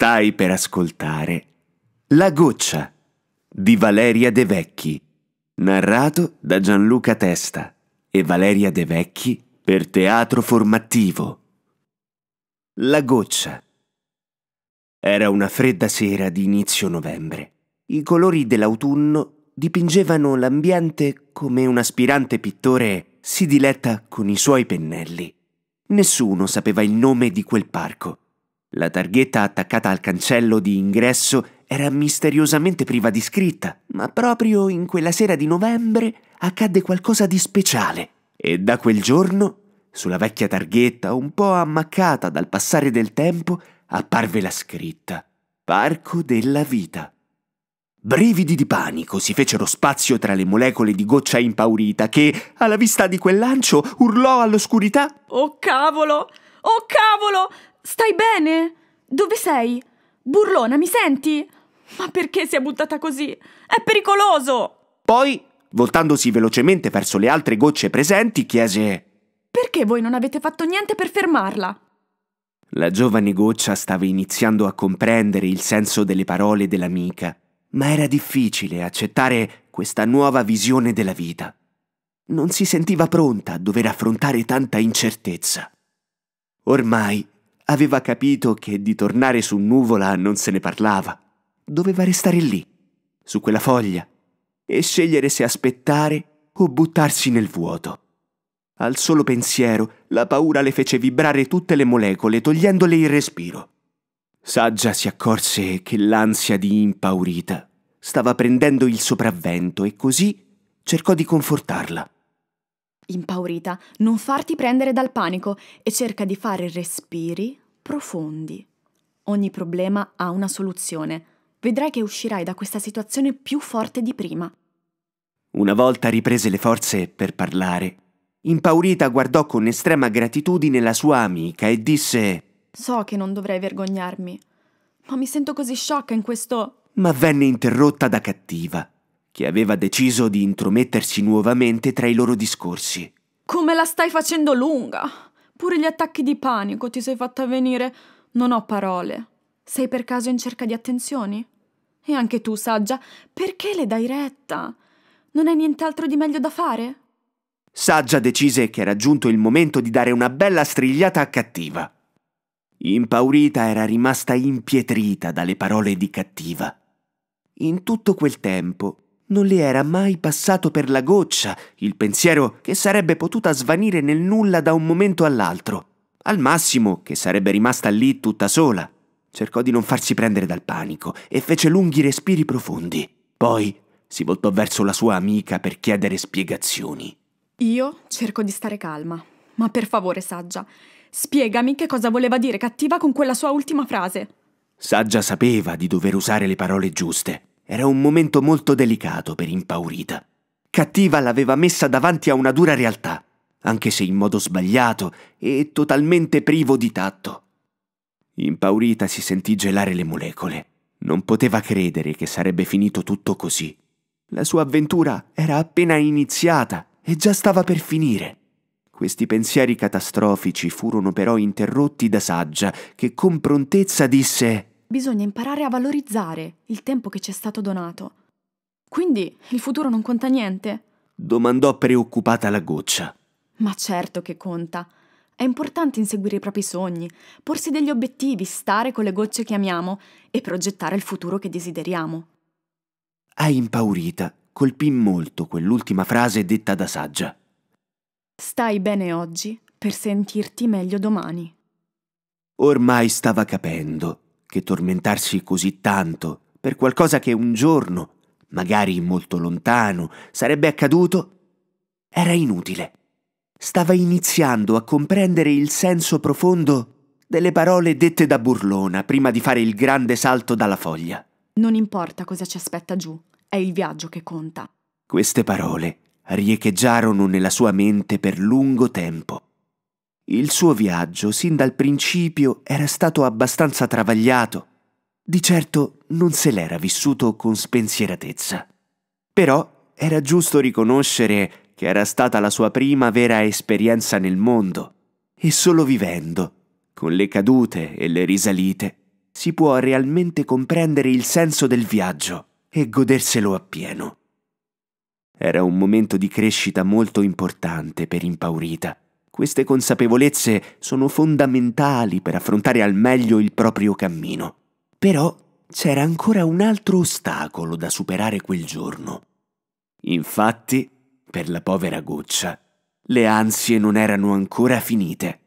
Stai per ascoltare La goccia di Valeria De Vecchi, narrato da Gianluca Testa e Valeria De Vecchi per teatro formativo. La goccia. Era una fredda sera di inizio novembre. I colori dell'autunno dipingevano l'ambiente come un aspirante pittore si diletta con i suoi pennelli. Nessuno sapeva il nome di quel parco la targhetta attaccata al cancello di ingresso era misteriosamente priva di scritta, ma proprio in quella sera di novembre accadde qualcosa di speciale. E da quel giorno, sulla vecchia targhetta, un po' ammaccata dal passare del tempo, apparve la scritta Parco della Vita. Brividi di panico si fecero spazio tra le molecole di goccia impaurita che, alla vista di quel lancio, urlò all'oscurità Oh cavolo! Oh cavolo! Stai bene? Dove sei? Burlona, mi senti? Ma perché si è buttata così? È pericoloso! Poi, voltandosi velocemente verso le altre gocce presenti, chiese: Perché voi non avete fatto niente per fermarla? La giovane goccia stava iniziando a comprendere il senso delle parole dell'amica, ma era difficile accettare questa nuova visione della vita. Non si sentiva pronta a dover affrontare tanta incertezza. Ormai aveva capito che di tornare su nuvola non se ne parlava. Doveva restare lì, su quella foglia, e scegliere se aspettare o buttarsi nel vuoto. Al solo pensiero, la paura le fece vibrare tutte le molecole, togliendole il respiro. Saggia si accorse che l'ansia di impaurita stava prendendo il sopravvento e così cercò di confortarla impaurita, non farti prendere dal panico e cerca di fare respiri profondi. Ogni problema ha una soluzione. Vedrai che uscirai da questa situazione più forte di prima. Una volta riprese le forze per parlare, impaurita guardò con estrema gratitudine la sua amica e disse So che non dovrei vergognarmi, ma mi sento così sciocca in questo... Ma venne interrotta da cattiva che aveva deciso di intromettersi nuovamente tra i loro discorsi. Come la stai facendo lunga? Pure gli attacchi di panico ti sei fatta venire. Non ho parole. Sei per caso in cerca di attenzioni? E anche tu, Saggia, perché le dai retta? Non hai nient'altro di meglio da fare? Saggia decise che era giunto il momento di dare una bella strigliata a cattiva. Impaurita era rimasta impietrita dalle parole di cattiva. In tutto quel tempo non le era mai passato per la goccia il pensiero che sarebbe potuta svanire nel nulla da un momento all'altro. Al massimo che sarebbe rimasta lì tutta sola. Cercò di non farsi prendere dal panico e fece lunghi respiri profondi. Poi si voltò verso la sua amica per chiedere spiegazioni. Io cerco di stare calma, ma per favore, Saggia, spiegami che cosa voleva dire cattiva con quella sua ultima frase. Saggia sapeva di dover usare le parole giuste, era un momento molto delicato per impaurita. Cattiva l'aveva messa davanti a una dura realtà, anche se in modo sbagliato e totalmente privo di tatto. Impaurita si sentì gelare le molecole. Non poteva credere che sarebbe finito tutto così. La sua avventura era appena iniziata e già stava per finire. Questi pensieri catastrofici furono però interrotti da Saggia, che con prontezza disse bisogna imparare a valorizzare il tempo che ci è stato donato. Quindi il futuro non conta niente? Domandò preoccupata la goccia. Ma certo che conta. È importante inseguire i propri sogni, porsi degli obiettivi, stare con le gocce che amiamo e progettare il futuro che desideriamo. A impaurita colpì molto quell'ultima frase detta da saggia. Stai bene oggi per sentirti meglio domani. Ormai stava capendo che tormentarsi così tanto per qualcosa che un giorno, magari molto lontano, sarebbe accaduto, era inutile. Stava iniziando a comprendere il senso profondo delle parole dette da Burlona prima di fare il grande salto dalla foglia. Non importa cosa ci aspetta giù, è il viaggio che conta. Queste parole riecheggiarono nella sua mente per lungo tempo. Il suo viaggio, sin dal principio, era stato abbastanza travagliato. Di certo non se l'era vissuto con spensieratezza. Però era giusto riconoscere che era stata la sua prima vera esperienza nel mondo e solo vivendo, con le cadute e le risalite, si può realmente comprendere il senso del viaggio e goderselo appieno. Era un momento di crescita molto importante per Impaurita queste consapevolezze sono fondamentali per affrontare al meglio il proprio cammino. Però c'era ancora un altro ostacolo da superare quel giorno. Infatti, per la povera goccia, le ansie non erano ancora finite.